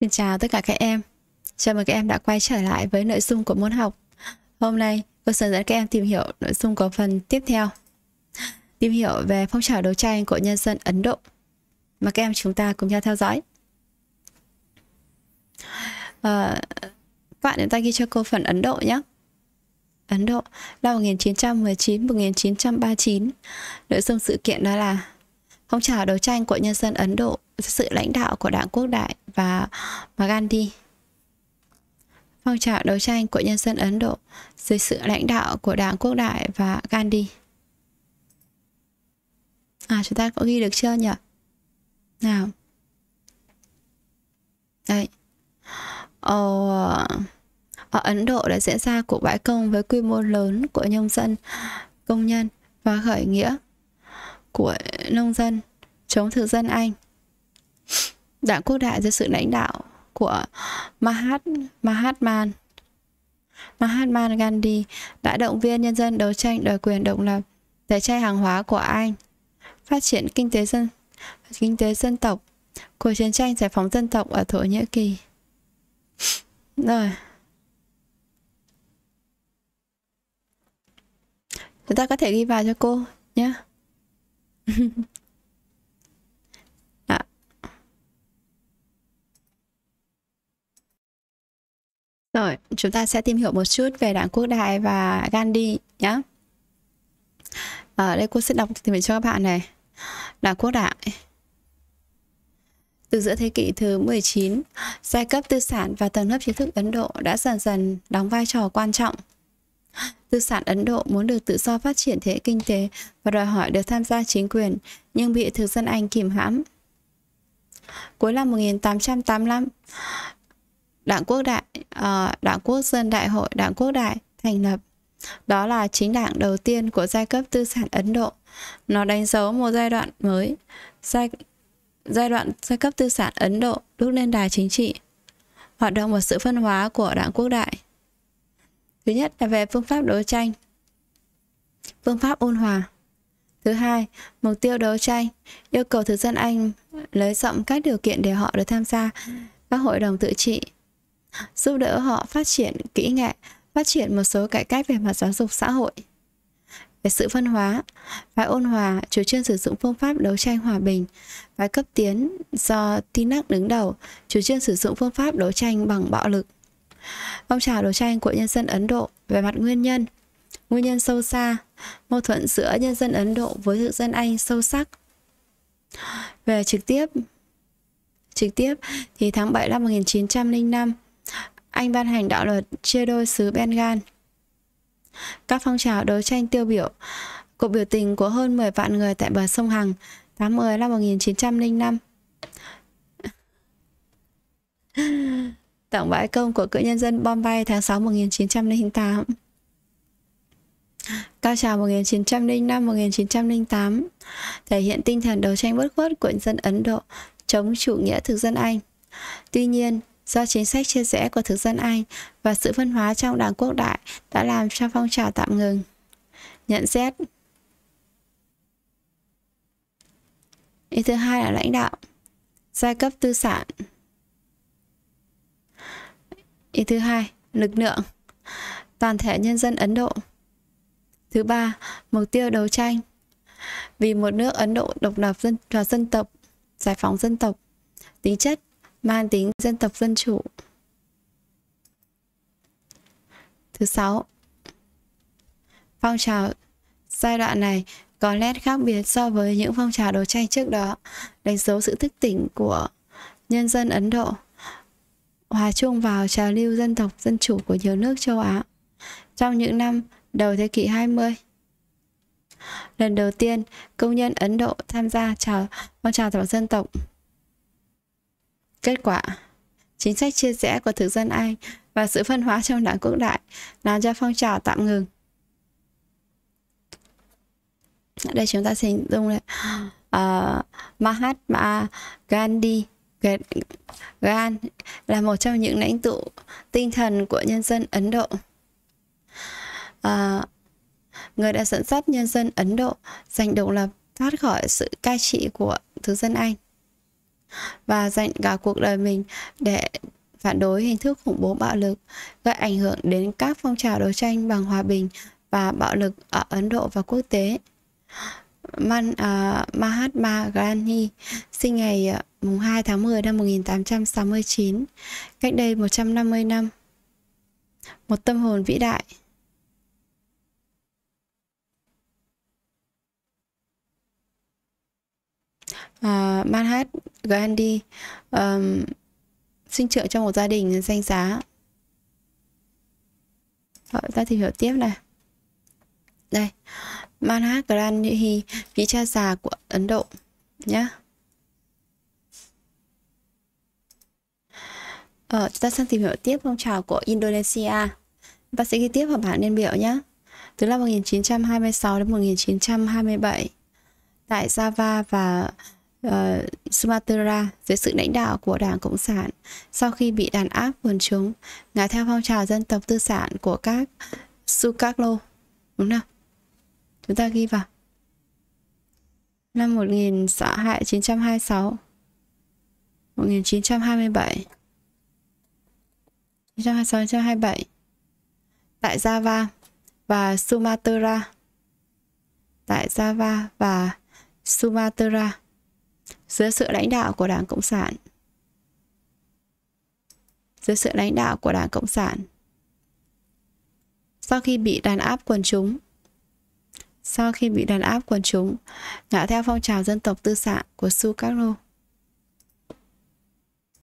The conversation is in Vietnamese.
Xin chào tất cả các em. Chào mừng các em đã quay trở lại với nội dung của môn học. Hôm nay, cô sẽ dẫn các em tìm hiểu nội dung của phần tiếp theo. Tìm hiểu về phong trào đấu tranh của nhân dân Ấn Độ. Mà các em chúng ta cùng nhau theo dõi. À, các bạn chúng ta ghi cho cô phần Ấn Độ nhé. Ấn Độ, năm 1919-1939. Nội dung sự kiện đó là phong trào đấu tranh của nhân dân Ấn Độ dưới sự lãnh đạo của Đảng Quốc Đại và, và Gandhi. Phong trào đấu tranh của nhân dân Ấn Độ dưới sự lãnh đạo của Đảng Quốc Đại và Gandhi. À, chúng ta có ghi được chưa nhỉ? Nào. Đây. Ồ, ờ, ở Ấn Độ đã diễn ra cuộc bãi công với quy mô lớn của nhân dân, công nhân và khởi nghĩa của nông dân chống thực dân Anh. Đảng Quốc đại dưới sự lãnh đạo của Mahat Mahatma Mahatma Gandhi đã động viên nhân dân đấu tranh đòi quyền độc lập, tẩy chay hàng hóa của Anh, phát triển kinh tế dân kinh tế dân tộc, cuộc chiến tranh giải phóng dân tộc ở Thổ Nhĩ Kỳ. Rồi. Chúng ta có thể ghi vào cho cô nhé. Rồi, chúng ta sẽ tìm hiểu một chút về Đảng Quốc Đại và Gandhi nhé. Ở ờ, đây cô sẽ đọc tìm hiểu cho các bạn này. Đảng Quốc Đại từ giữa thế kỷ thứ 19, giai cấp tư sản và tầng lớp trí thức Ấn Độ đã dần dần đóng vai trò quan trọng. Tư sản Ấn Độ muốn được tự do phát triển thế kinh tế và đòi hỏi được tham gia chính quyền, nhưng bị thực dân Anh kìm hãm. Cuối năm 1885, Đảng Quốc Đại uh, Đảng Quốc dân đại hội Đảng Quốc đại thành lập. Đó là chính đảng đầu tiên của giai cấp tư sản Ấn Độ. Nó đánh dấu một giai đoạn mới, giai, giai đoạn giai cấp tư sản Ấn Độ lúc lên đài chính trị, hoạt động và sự phân hóa của đảng quốc đại. Thứ nhất là về phương pháp đấu tranh, phương pháp ôn hòa. Thứ hai, mục tiêu đấu tranh, yêu cầu thực dân Anh lấy rộng các điều kiện để họ được tham gia các hội đồng tự trị giúp đỡ họ phát triển kỹ nghệ, phát triển một số cải cách về mặt giáo dục xã hội. Về sự phân hóa, phái ôn hòa chủ trương sử dụng phương pháp đấu tranh hòa bình, phái cấp tiến do tin Tinak đứng đầu chủ trương sử dụng phương pháp đấu tranh bằng bạo lực. Phong trào đấu tranh của nhân dân Ấn Độ về mặt nguyên nhân, nguyên nhân sâu xa, mâu thuẫn giữa nhân dân Ấn Độ với thực dân Anh sâu sắc. Về trực tiếp, trực tiếp thì tháng 7 năm 1905, anh ban hành đạo luật chia đôi xứ Bengal. Các phong trào đấu tranh tiêu biểu, cuộc biểu tình của hơn 10 vạn người tại bờ sông Hằng tháng 10 năm 1905. Tổng bãi công của cựu nhân dân Bombay tháng 6 1908. Cao trào 1905-1908 thể hiện tinh thần đấu tranh bất khuất của dân Ấn Độ chống chủ nghĩa thực dân Anh. Tuy nhiên, do chính sách chia rẽ của thực dân Anh và sự phân hóa trong đảng quốc đại đã làm cho phong trào tạm ngừng. Nhận xét Ý thứ hai là lãnh đạo Giai cấp tư sản Ý thứ hai, lực lượng Toàn thể nhân dân Ấn Độ Thứ ba, mục tiêu đấu tranh Vì một nước Ấn Độ độc lập dân và dân tộc, giải phóng dân tộc Tính chất mang tính dân tộc dân chủ. Thứ sáu, phong trào giai đoạn này có nét khác biệt so với những phong trào đấu tranh trước đó, đánh dấu sự thức tỉnh của nhân dân Ấn Độ, hòa chung vào trào lưu dân tộc dân chủ của nhiều nước châu Á. Trong những năm đầu thế kỷ 20, lần đầu tiên công nhân Ấn Độ tham gia trào phong trào tổng dân tộc kết quả. Chính sách chia rẽ của thực dân Anh và sự phân hóa trong đảng quốc đại làm cho phong trào tạm ngừng. Đây chúng ta sẽ dùng này. Uh, Mahatma Gandhi Gan là một trong những lãnh tụ tinh thần của nhân dân Ấn Độ. À, người đã dẫn dắt nhân dân Ấn Độ giành độc lập thoát khỏi sự cai trị của thực dân Anh và dành cả cuộc đời mình để phản đối hình thức khủng bố bạo lực gây ảnh hưởng đến các phong trào đấu tranh bằng hòa bình và bạo lực ở Ấn Độ và quốc tế. Man, uh, Mahatma Gandhi sinh ngày à, mùng 2 tháng 10 năm 1869, cách đây 150 năm. Một tâm hồn vĩ đại. uh, à, Mahat Gandhi um, sinh trưởng trong một gia đình danh giá Rồi, ta tìm hiểu tiếp này đây Mahat Gandhi vị cha già của Ấn Độ nhé Ờ, chúng ta sang tìm hiểu tiếp phong trào của Indonesia. Và sẽ ghi tiếp vào bản niên biểu nhé. Từ năm 1926 đến 1927 tại Java và uh, Sumatra dưới sự lãnh đạo của Đảng Cộng sản. Sau khi bị đàn áp quần chúng, ngã theo phong trào dân tộc tư sản của các Sukarno Đúng không? Chúng ta ghi vào. Năm 1926 1927 1926-1927 tại Java và Sumatra tại Java và Sumatra dưới sự lãnh đạo của Đảng Cộng sản. Dưới sự lãnh đạo của Đảng Cộng sản. Sau khi bị đàn áp quần chúng, sau khi bị đàn áp quần chúng, ngã theo phong trào dân tộc tư sản của Sukarno.